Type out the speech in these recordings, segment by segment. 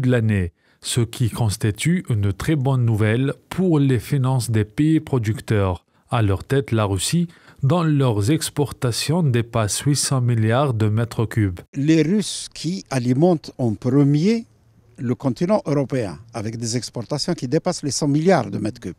de l'année, ce qui constitue une très bonne nouvelle pour les finances des pays producteurs. À leur tête, la Russie, dont leurs exportations dépassent 800 milliards de mètres cubes. Les Russes qui alimentent en premier le continent européen, avec des exportations qui dépassent les 100 milliards de mètres cubes.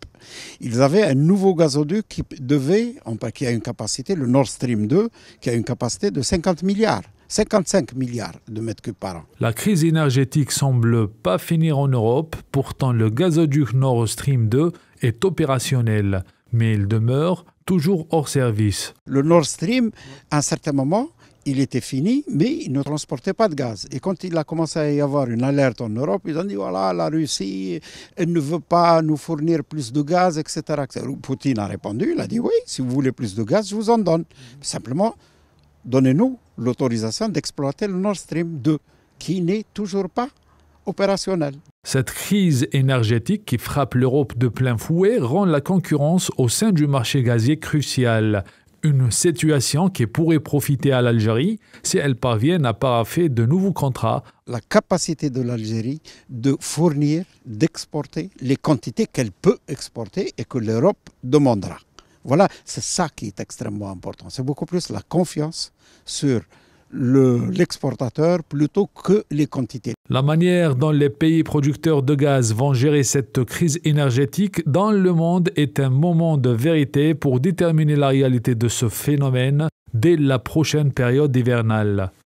Ils avaient un nouveau gazoduc qui, devait, qui a une capacité, le Nord Stream 2, qui a une capacité de 50 milliards. 55 milliards de mètres cubes par an. La crise énergétique semble pas finir en Europe, pourtant le gazoduc Nord Stream 2 est opérationnel, mais il demeure toujours hors service. Le Nord Stream, à un certain moment, il était fini, mais il ne transportait pas de gaz. Et quand il a commencé à y avoir une alerte en Europe, ils ont dit voilà, la Russie elle ne veut pas nous fournir plus de gaz, etc. Poutine a répondu il a dit oui, si vous voulez plus de gaz, je vous en donne. Simplement, donnez-nous l'autorisation d'exploiter le Nord Stream 2, qui n'est toujours pas opérationnel. Cette crise énergétique qui frappe l'Europe de plein fouet rend la concurrence au sein du marché gazier cruciale. Une situation qui pourrait profiter à l'Algérie si elle parvient à paraffer de nouveaux contrats. La capacité de l'Algérie de fournir, d'exporter les quantités qu'elle peut exporter et que l'Europe demandera. Voilà, c'est ça qui est extrêmement important. C'est beaucoup plus la confiance sur l'exportateur plutôt que les quantités. La manière dont les pays producteurs de gaz vont gérer cette crise énergétique dans le monde est un moment de vérité pour déterminer la réalité de ce phénomène dès la prochaine période hivernale.